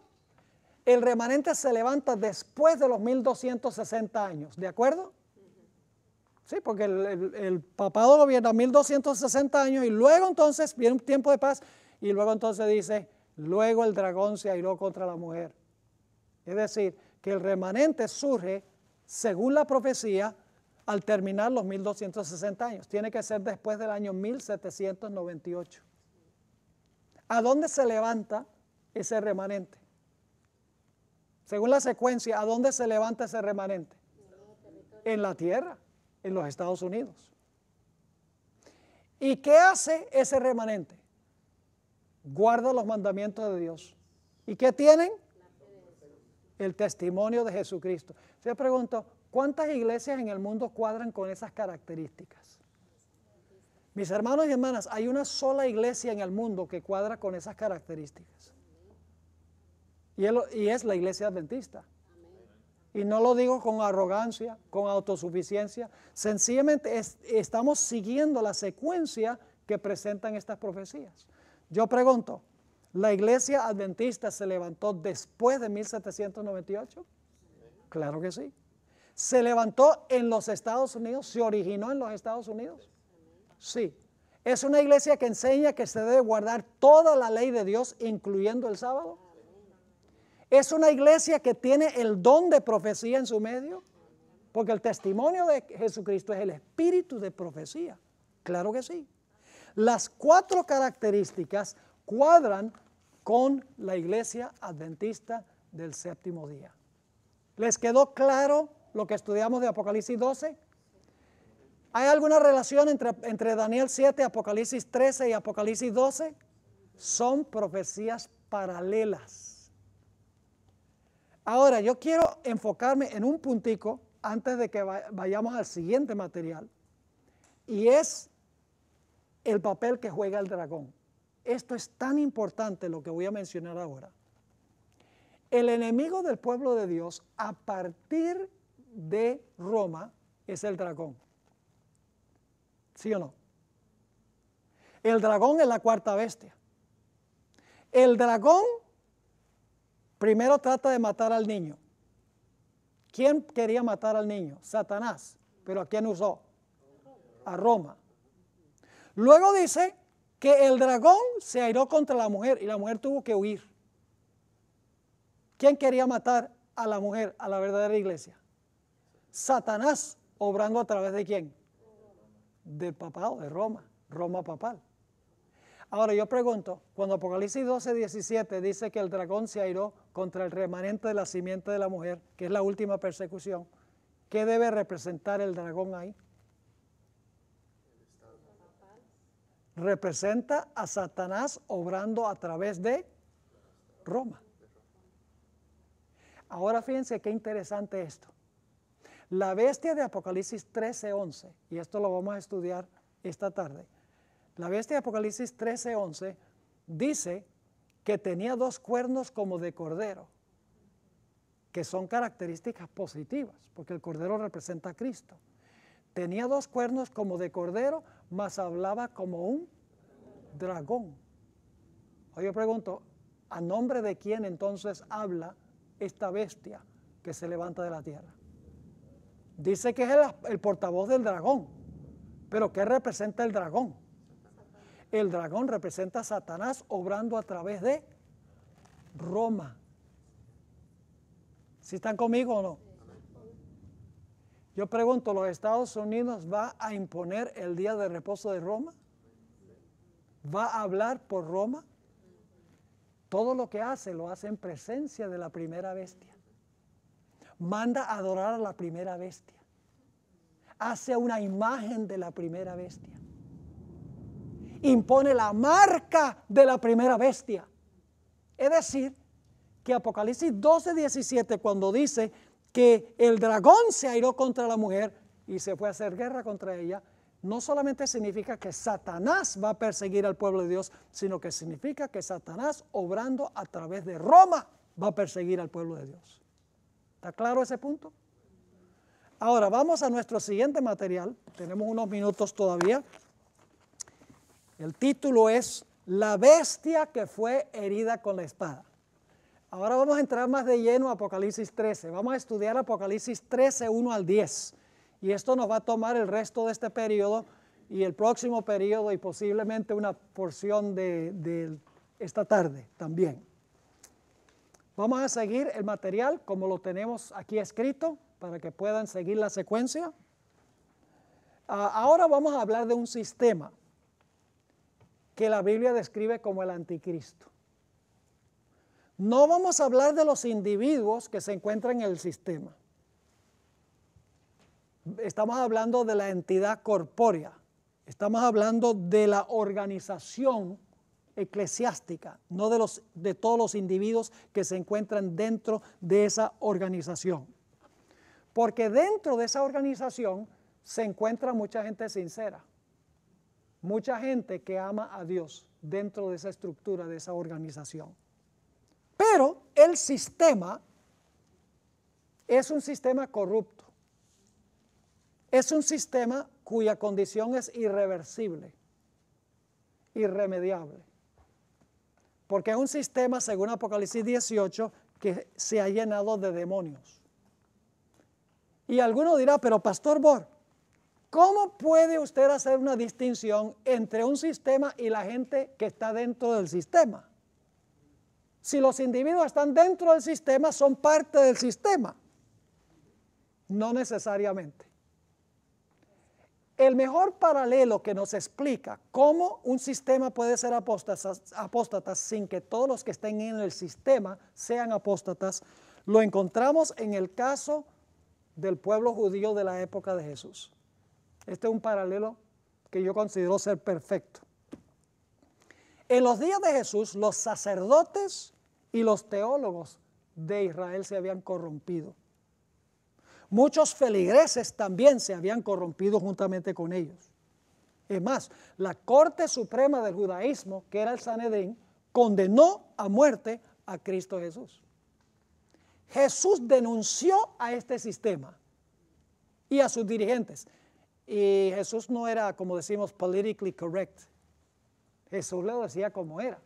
el remanente se levanta después de los 1260 años, ¿de acuerdo? Sí, porque el, papado lo viene a 1260 años y luego entonces viene un tiempo de paz y luego entonces dice, luego el dragón se airó contra la mujer. Es decir, que el remanente surge, según la profecía, al terminar los 1260 años. Tiene que ser después del año 1798. ¿A dónde se levanta ese remanente? Según la secuencia, ¿a dónde se levanta ese remanente? En la tierra, en los Estados Unidos. ¿Y qué hace ese remanente? guarda los mandamientos de Dios. ¿Y qué tienen? El testimonio de Jesucristo. se pregunto, ¿cuántas iglesias en el mundo cuadran con esas características? Mis hermanos y hermanas, hay una sola iglesia en el mundo que cuadra con esas características. Y, es la iglesia adventista. Y no lo digo con arrogancia, con autosuficiencia. Sencillamente estamos siguiendo la secuencia que presentan estas profecías. Yo pregunto, ¿la iglesia adventista se levantó después de 1798? Claro que sí. ¿Se levantó en los Estados Unidos? ¿Se originó en los Estados Unidos? Sí. ¿Es una iglesia que enseña que se debe guardar toda la ley de Dios, incluyendo el sábado? ¿Es una iglesia que tiene el don de profecía en su medio? Porque el testimonio de Jesucristo es el espíritu de profecía. Claro que sí. Las cuatro características cuadran con la iglesia adventista del séptimo día. ¿Les quedó claro lo que estudiamos de Apocalipsis 12? ¿Hay alguna relación entre, Daniel 7, Apocalipsis 13 y Apocalipsis 12? Son profecías paralelas. Ahora, yo quiero enfocarme en un puntico antes de que vayamos al siguiente material, y es el papel que juega el dragón. Esto es tan importante lo que voy a mencionar ahora. El enemigo del pueblo de Dios a partir de Roma es el dragón. ¿Sí o no? El dragón es la cuarta bestia. El dragón primero trata de matar al niño. ¿Quién quería matar al niño? Satanás. ¿Pero a quién usó? A Roma. Luego dice que el dragón se airó contra la mujer y la mujer tuvo que huir. ¿Quién quería matar a la mujer, a la verdadera iglesia? Satanás, obrando a través de quién? Del papado, de Roma, Roma papal. Ahora yo pregunto, cuando Apocalipsis 12, 17 dice que el dragón se airó contra el remanente de la simiente de la mujer, que es la última persecución, ¿qué debe representar el dragón ahí? representa a Satanás obrando a través de Roma. Ahora fíjense qué interesante esto. La bestia de Apocalipsis 13:11, y esto lo vamos a estudiar esta tarde. La bestia de Apocalipsis 13:11 dice que tenía dos cuernos como de cordero, que son características positivas, porque el cordero representa a Cristo. Tenía dos cuernos como de cordero, mas hablaba como un dragón. Hoy yo pregunto, ¿a nombre de quién entonces habla esta bestia que se levanta de la tierra? Dice que es el, portavoz del dragón, pero ¿qué representa el dragón? El dragón representa a Satanás obrando a través de Roma. ¿Si ¿Sí están conmigo o no? Yo pregunto, ¿los Estados Unidos va a imponer el día de reposo de Roma? ¿Va a hablar por Roma? Todo lo que hace lo hace en presencia de la primera bestia. Manda a adorar a la primera bestia. Hace una imagen de la primera bestia. Impone la marca de la primera bestia. Es decir, que Apocalipsis 12, 17, cuando dice, que el dragón se airó contra la mujer y se fue a hacer guerra contra ella, no solamente significa que Satanás va a perseguir al pueblo de Dios, sino que significa que Satanás, obrando a través de Roma, va a perseguir al pueblo de Dios. ¿Está claro ese punto? Ahora vamos a nuestro siguiente material. Tenemos unos minutos todavía. El título es La bestia que fue herida con la espada. Ahora vamos a entrar más de lleno a Apocalipsis 13. Vamos a estudiar Apocalipsis 13, 1 al 10. Y esto nos va a tomar el resto de este periodo y el próximo periodo y posiblemente una porción de, de esta tarde también. Vamos a seguir el material como lo tenemos aquí escrito para que puedan seguir la secuencia. Ah, ahora vamos a hablar de un sistema que la Biblia describe como el anticristo. No vamos a hablar de los individuos que se encuentran en el sistema. Estamos hablando de la entidad corpórea. Estamos hablando de la organización eclesiástica, no de, todos los individuos que se encuentran dentro de esa organización. Porque dentro de esa organización se encuentra mucha gente sincera, mucha gente que ama a Dios dentro de esa estructura, de esa organización. Pero el sistema es un sistema corrupto. Es un sistema cuya condición es irreversible, irremediable. Porque es un sistema, según Apocalipsis 18, que se ha llenado de demonios. Y alguno dirá, pero Pastor Bor, ¿cómo puede usted hacer una distinción entre un sistema y la gente que está dentro del sistema? Si los individuos están dentro del sistema, son parte del sistema. No necesariamente. El mejor paralelo que nos explica cómo un sistema puede ser apóstata sin que todos los que estén en el sistema sean apóstatas, lo encontramos en el caso del pueblo judío de la época de Jesús. Este es un paralelo que yo considero ser perfecto. En los días de Jesús, los sacerdotes y los teólogos de Israel se habían corrompido. Muchos feligreses también se habían corrompido juntamente con ellos. Es más, la Corte Suprema del Judaísmo, que era el Sanedrín, condenó a muerte a Cristo Jesús. Jesús denunció a este sistema y a sus dirigentes. Y Jesús no era, como decimos, politically correct. Jesús le decía como era.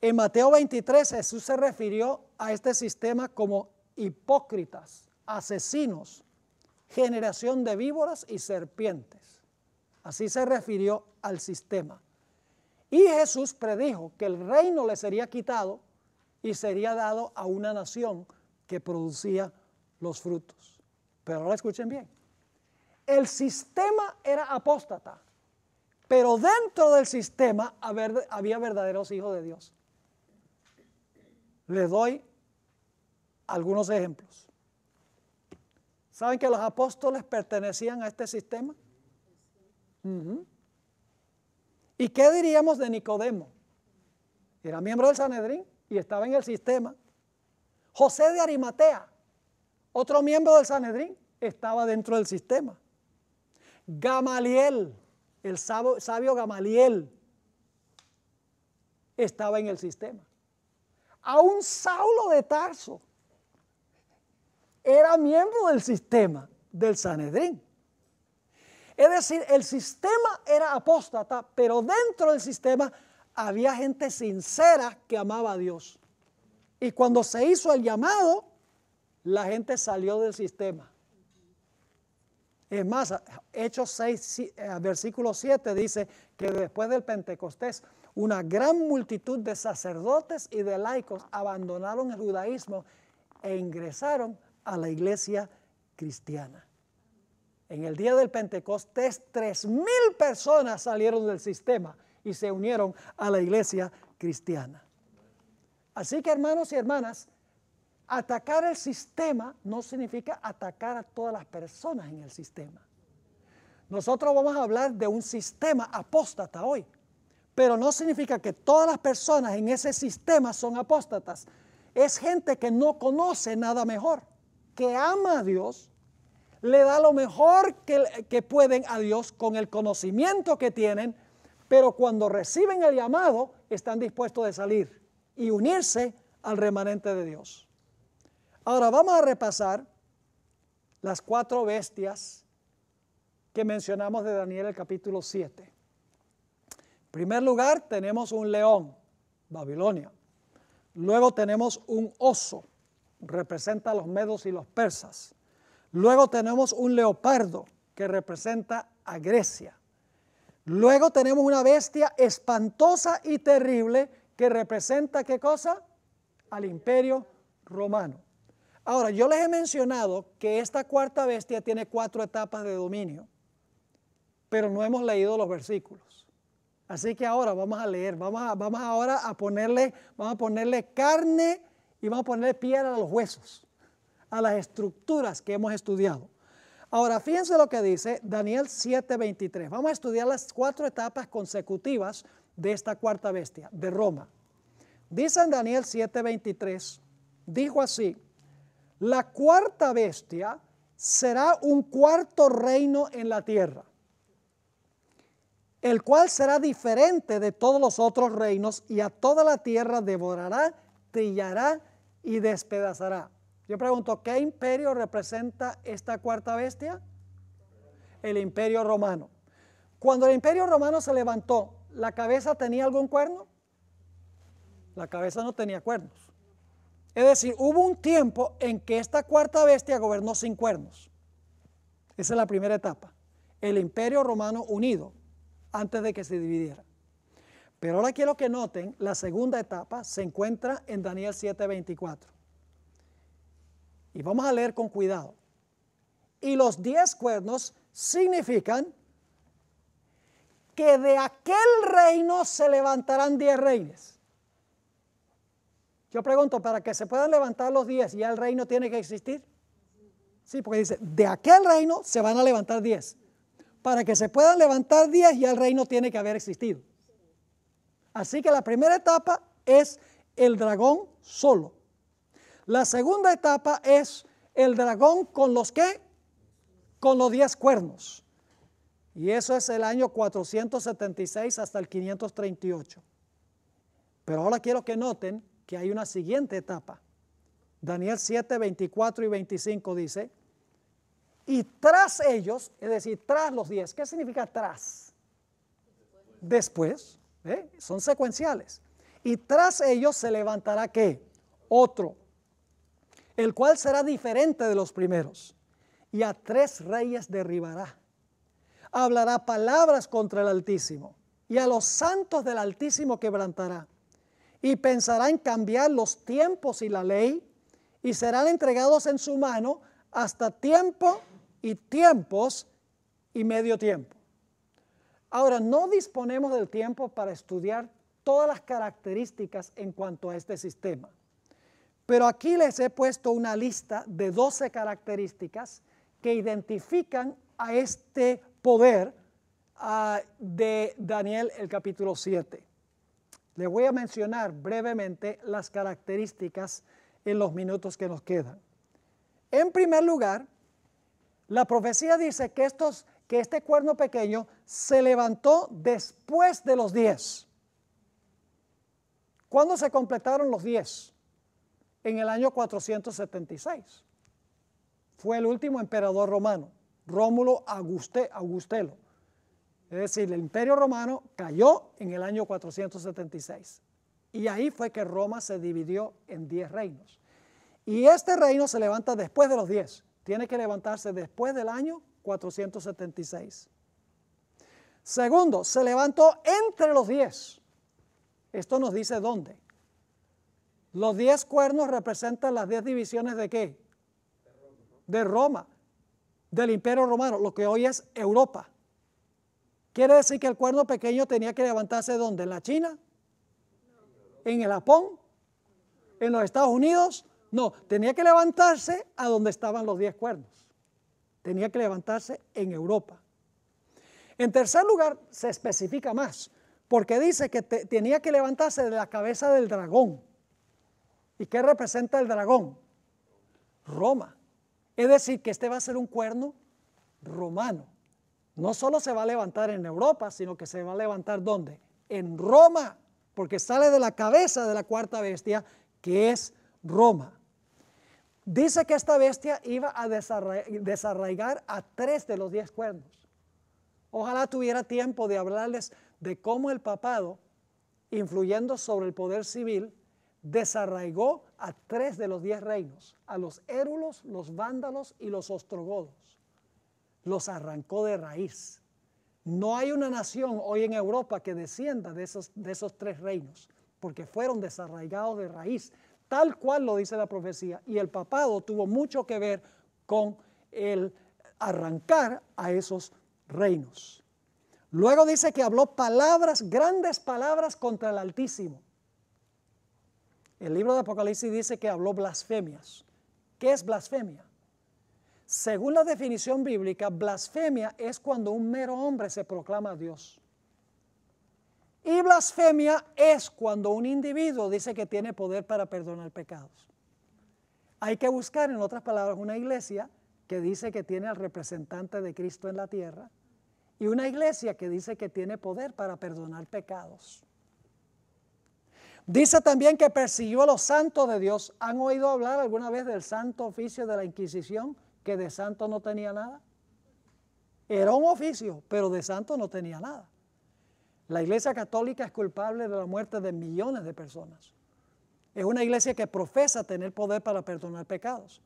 En Mateo 23 Jesús se refirió a este sistema como hipócritas, asesinos, generación de víboras y serpientes. Así se refirió al sistema. Y Jesús predijo que el reino le sería quitado y sería dado a una nación que producía los frutos. Pero ahora escuchen bien. El sistema era apóstata, pero dentro del sistema había verdaderos hijos de Dios. Les doy algunos ejemplos. ¿Saben que los apóstoles pertenecían a este sistema? ¿Y qué diríamos de Nicodemo? Era miembro del Sanedrín y estaba en el sistema. José de Arimatea, otro miembro del Sanedrín, estaba dentro del sistema. Gamaliel, el sabio, Gamaliel estaba en el sistema. Aún Saulo de Tarso era miembro del sistema del Sanedrín. Es decir, el sistema era apóstata, pero dentro del sistema había gente sincera que amaba a Dios. Y cuando se hizo el llamado, la gente salió del sistema es más, Hechos 6, eh, versículo 7 dice que después del Pentecostés, una gran multitud de sacerdotes y de laicos abandonaron el judaísmo e ingresaron a la iglesia cristiana. En el día del Pentecostés, 3,000 personas salieron del sistema y se unieron a la iglesia cristiana. Así que hermanos y hermanas, Atacar el sistema no significa atacar a todas las personas en el sistema. Nosotros vamos a hablar de un sistema apóstata hoy, pero no significa que todas las personas en ese sistema son apóstatas. Es gente que no conoce nada mejor, que ama a Dios, le da lo mejor que, pueden a Dios con el conocimiento que tienen, pero cuando reciben el llamado están dispuestos de salir y unirse al remanente de Dios. Ahora vamos a repasar las cuatro bestias que mencionamos de Daniel el capítulo 7. En primer lugar tenemos un león, Babilonia. Luego tenemos un oso, representa a los medos y los persas. Luego tenemos un leopardo, que representa a Grecia. Luego tenemos una bestia espantosa y terrible que representa qué cosa? Al imperio romano. Ahora, yo les he mencionado que esta cuarta bestia tiene cuatro etapas de dominio, pero no hemos leído los versículos. Así que ahora vamos a leer, vamos, ahora a ponerle, vamos a ponerle carne y vamos a ponerle piedra a los huesos, a las estructuras que hemos estudiado. Ahora, fíjense lo que dice Daniel 7:23. Vamos a estudiar las cuatro etapas consecutivas de esta cuarta bestia, de Roma. Dice en Daniel 7:23, dijo así, la cuarta bestia será un cuarto reino en la tierra, el cual será diferente de todos los otros reinos y a toda la tierra devorará, trillará y despedazará. Yo pregunto, ¿qué imperio representa esta cuarta bestia? El imperio romano. Cuando el imperio romano se levantó, ¿la cabeza tenía algún cuerno? La cabeza no tenía cuernos. Es decir, hubo un tiempo en que esta cuarta bestia gobernó sin cuernos. Esa es la primera etapa. El imperio romano unido antes de que se dividiera. Pero ahora quiero que noten, la segunda etapa se encuentra en Daniel 7:24. Y vamos a leer con cuidado. Y los diez cuernos significan que de aquel reino se levantarán diez reyes. Yo pregunto, para que se puedan levantar los 10, ¿ya el reino tiene que existir? Sí, porque dice, de aquel reino se van a levantar 10. Para que se puedan levantar 10, ya el reino tiene que haber existido. Así que la primera etapa es el dragón solo. La segunda etapa es el dragón con los qué? Con los 10 cuernos. Y eso es el año 476 hasta el 538. Pero ahora quiero que noten que hay una siguiente etapa. Daniel 7, 24 y 25 dice, y tras ellos, es decir, tras los diez. ¿qué significa tras? Después, ¿eh? son secuenciales. Y tras ellos se levantará qué? Otro, el cual será diferente de los primeros, y a tres reyes derribará. Hablará palabras contra el Altísimo, y a los santos del Altísimo quebrantará y pensará en cambiar los tiempos y la ley y serán entregados en su mano hasta tiempo y tiempos y medio tiempo. Ahora, no disponemos del tiempo para estudiar todas las características en cuanto a este sistema. Pero aquí les he puesto una lista de 12 características que identifican a este poder ah, de Daniel el capítulo 7. Les voy a mencionar brevemente las características en los minutos que nos quedan. En primer lugar, la profecía dice que, estos, que este cuerno pequeño se levantó después de los diez. ¿Cuándo se completaron los diez? En el año 476. Fue el último emperador romano, Rómulo Augustelo. Es decir, el imperio romano cayó en el año 476 y ahí fue que Roma se dividió en 10 reinos. Y este reino se levanta después de los 10, tiene que levantarse después del año 476. Segundo, se levantó entre los 10. Esto nos dice dónde. Los 10 cuernos representan las 10 divisiones de qué? De Roma, del imperio romano, lo que hoy es Europa. Quiere decir que el cuerno pequeño tenía que levantarse ¿dónde? ¿En la China? ¿En el Japón? ¿En los Estados Unidos? No, tenía que levantarse a donde estaban los diez cuernos. Tenía que levantarse en Europa. En tercer lugar, se especifica más, porque dice que tenía que levantarse de la cabeza del dragón. ¿Y qué representa el dragón? Roma. Es decir, que este va a ser un cuerno romano no solo se va a levantar en Europa, sino que se va a levantar ¿dónde? En Roma, porque sale de la cabeza de la cuarta bestia, que es Roma. Dice que esta bestia iba a desarraigar a tres de los diez cuernos. Ojalá tuviera tiempo de hablarles de cómo el papado, influyendo sobre el poder civil, desarraigó a tres de los diez reinos, a los érulos, los vándalos y los ostrogodos los arrancó de raíz. No hay una nación hoy en Europa que descienda de esos, de esos tres reinos, porque fueron desarraigados de raíz, tal cual lo dice la profecía. Y el papado tuvo mucho que ver con el arrancar a esos reinos. Luego dice que habló palabras, grandes palabras contra el Altísimo. El libro de Apocalipsis dice que habló blasfemias. ¿Qué es blasfemia? Según la definición bíblica, blasfemia es cuando un mero hombre se proclama Dios. Y blasfemia es cuando un individuo dice que tiene poder para perdonar pecados. Hay que buscar, en otras palabras, una iglesia que dice que tiene al representante de Cristo en la tierra y una iglesia que dice que tiene poder para perdonar pecados. Dice también que persiguió a los santos de Dios. ¿Han oído hablar alguna vez del santo oficio de la Inquisición? que de santo no tenía nada. Era un oficio, pero de santo no tenía nada. La Iglesia Católica es culpable de la muerte de millones de personas. Es una iglesia que profesa tener poder para perdonar pecados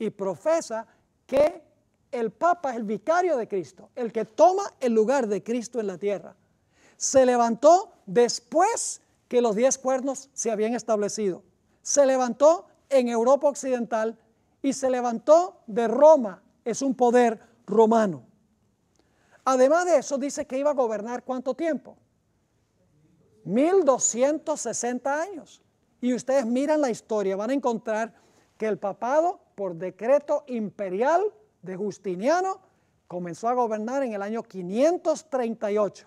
y profesa que el Papa es el vicario de Cristo, el que toma el lugar de Cristo en la tierra. Se levantó después que los diez cuernos se habían establecido. Se levantó en Europa Occidental y se levantó de Roma. Es un poder romano. Además de eso, dice que iba a gobernar cuánto tiempo? 1260 años. Y ustedes miran la historia, van a encontrar que el papado, por decreto imperial de Justiniano, comenzó a gobernar en el año 538.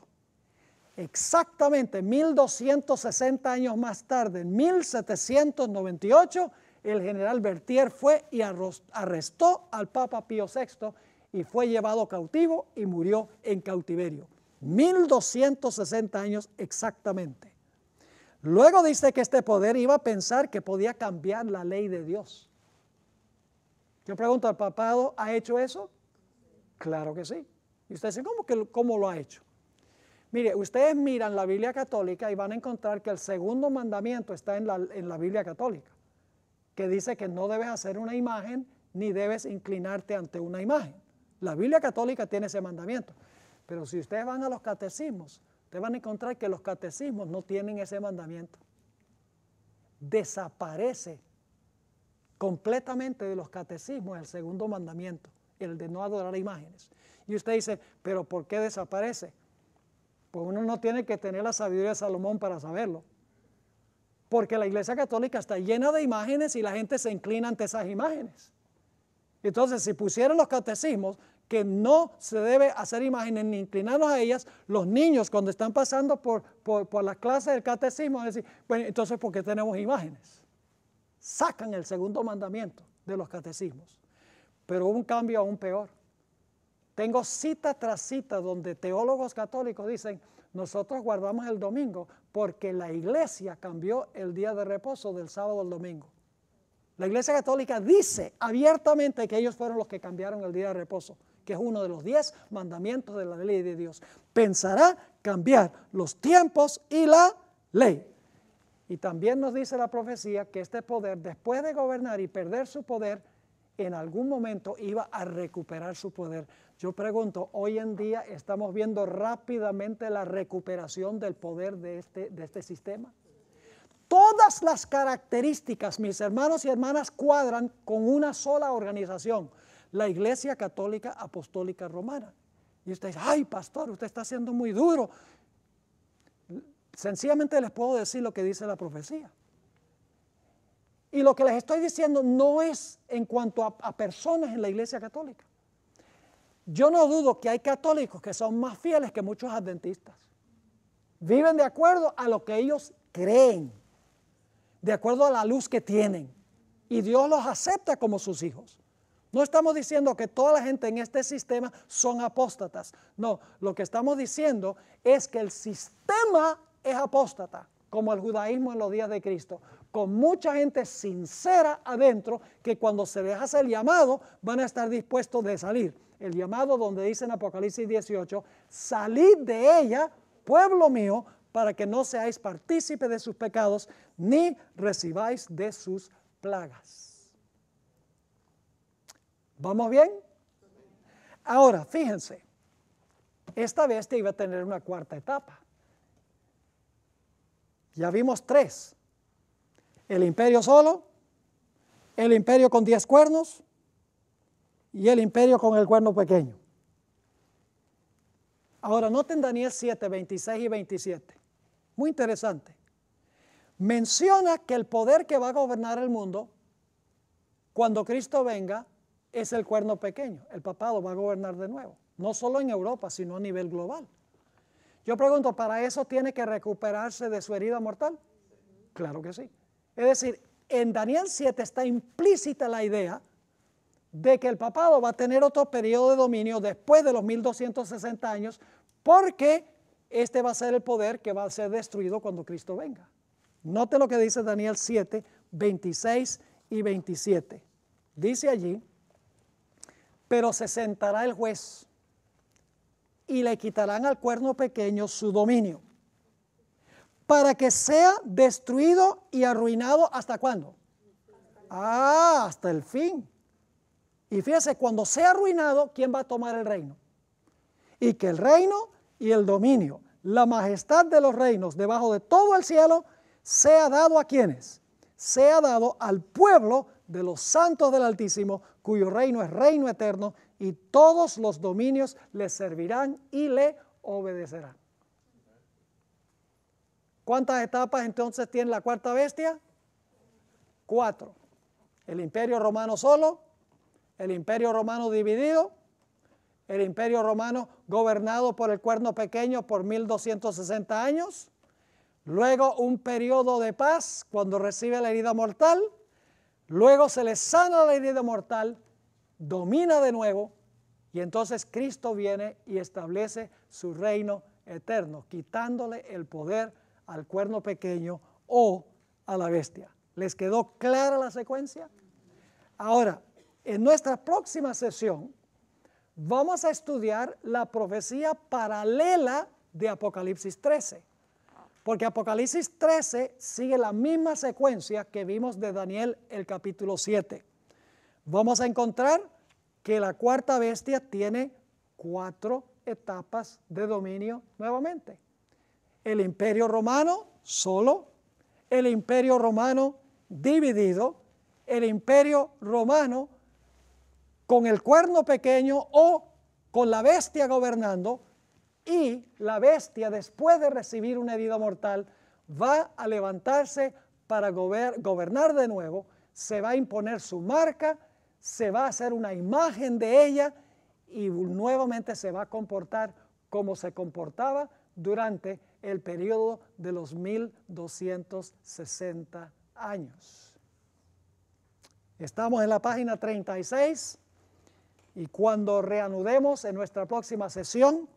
Exactamente 1260 años más tarde, en 1798, el general Bertier fue y arrestó al Papa Pío VI y fue llevado cautivo y murió en cautiverio. 1260 años exactamente. Luego dice que este poder iba a pensar que podía cambiar la ley de Dios. Yo pregunto, ¿al papado ha hecho eso? Claro que sí. Y usted dice, ¿cómo, que, cómo lo ha hecho? Mire, ustedes miran la Biblia católica y van a encontrar que el segundo mandamiento está en en la Biblia católica que dice que no debes hacer una imagen ni debes inclinarte ante una imagen. La Biblia católica tiene ese mandamiento. Pero si ustedes van a los catecismos, ustedes van a encontrar que los catecismos no tienen ese mandamiento. Desaparece completamente de los catecismos el segundo mandamiento, el de no adorar imágenes. Y usted dice, pero ¿por qué desaparece? Pues uno no tiene que tener la sabiduría de Salomón para saberlo. Porque la iglesia católica está llena de imágenes y la gente se inclina ante esas imágenes. Entonces, si pusieran los catecismos que no se debe hacer imágenes ni inclinarnos a ellas, los niños cuando están pasando por, por, por las clases del catecismo decir, bueno, entonces ¿por qué tenemos imágenes? Sacan el segundo mandamiento de los catecismos. Pero hubo un cambio aún peor. Tengo cita tras cita donde teólogos católicos dicen, nosotros guardamos el domingo porque la iglesia cambió el día de reposo del sábado al domingo. La iglesia católica dice abiertamente que ellos fueron los que cambiaron el día de reposo, que es uno de los diez mandamientos de la ley de Dios. Pensará cambiar los tiempos y la ley. Y también nos dice la profecía que este poder, después de gobernar y perder su poder, en algún momento iba a recuperar su poder. Yo pregunto, hoy en día estamos viendo rápidamente la recuperación del poder de este, de este sistema. Todas las características, mis hermanos y hermanas, cuadran con una sola organización, la Iglesia Católica Apostólica Romana. Y usted ay, pastor, usted está siendo muy duro. Sencillamente les puedo decir lo que dice la profecía. Y lo que les estoy diciendo no es en cuanto a personas en la Iglesia Católica. Yo no dudo que hay católicos que son más fieles que muchos adventistas. Viven de acuerdo a lo que ellos creen, de acuerdo a la luz que tienen. Y Dios los acepta como sus hijos. No estamos diciendo que toda la gente en este sistema son apóstatas. No, lo que estamos diciendo es que el sistema es apóstata, como el judaísmo en los días de Cristo con mucha gente sincera adentro que cuando se les hace el llamado van a estar dispuestos de salir. El llamado donde dice en Apocalipsis 18, salid de ella, pueblo mío, para que no seáis partícipes de sus pecados ni recibáis de sus plagas. ¿Vamos bien? Ahora, fíjense, esta bestia iba a tener una cuarta etapa. Ya vimos tres. El imperio solo, el imperio con diez cuernos y el imperio con el cuerno pequeño. Ahora noten Daniel 7, 26 y 27. Muy interesante. Menciona que el poder que va a gobernar el mundo cuando Cristo venga es el cuerno pequeño. El papado va a gobernar de nuevo. No solo en Europa, sino a nivel global. Yo pregunto, ¿para eso tiene que recuperarse de su herida mortal? Claro que sí. Es decir, en Daniel 7 está implícita la idea de que el papado va a tener otro periodo de dominio después de los 1260 años, porque este va a ser el poder que va a ser destruido cuando Cristo venga. Note lo que dice Daniel 7, 26 y 27. Dice allí, pero se sentará el juez y le quitarán al cuerno pequeño su dominio para que sea destruido y arruinado hasta cuándo? Ah, hasta el fin. Y fíjese, cuando sea arruinado, ¿quién va a tomar el reino? Y que el reino y el dominio, la majestad de los reinos debajo de todo el cielo, sea dado a quienes? Sea dado al pueblo de los santos del Altísimo, cuyo reino es reino eterno, y todos los dominios le servirán y le obedecerán. ¿Cuántas etapas entonces tiene la cuarta bestia? Cuatro. El imperio romano solo, el imperio romano dividido, el imperio romano gobernado por el cuerno pequeño por 1260 años, luego un periodo de paz cuando recibe la herida mortal, luego se le sana la herida mortal, domina de nuevo y entonces Cristo viene y establece su reino eterno, quitándole el poder al cuerno pequeño o a la bestia. ¿Les quedó clara la secuencia? Ahora, en nuestra próxima sesión vamos a estudiar la profecía paralela de Apocalipsis 13. Porque Apocalipsis 13 sigue la misma secuencia que vimos de Daniel el capítulo 7. Vamos a encontrar que la cuarta bestia tiene cuatro etapas de dominio nuevamente el imperio romano solo, el imperio romano dividido, el imperio romano con el cuerno pequeño o con la bestia gobernando y la bestia después de recibir una herida mortal va a levantarse para gobernar de nuevo, se va a imponer su marca, se va a hacer una imagen de ella y nuevamente se va a comportar como se comportaba durante el periodo de los 1260 años. Estamos en la página 36 y cuando reanudemos en nuestra próxima sesión,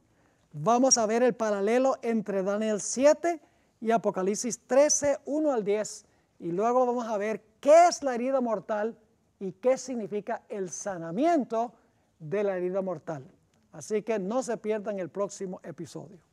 vamos a ver el paralelo entre Daniel 7 y Apocalipsis 13, 1 al 10, y luego vamos a ver qué es la herida mortal y qué significa el sanamiento de la herida mortal. Así que no se pierdan el próximo episodio.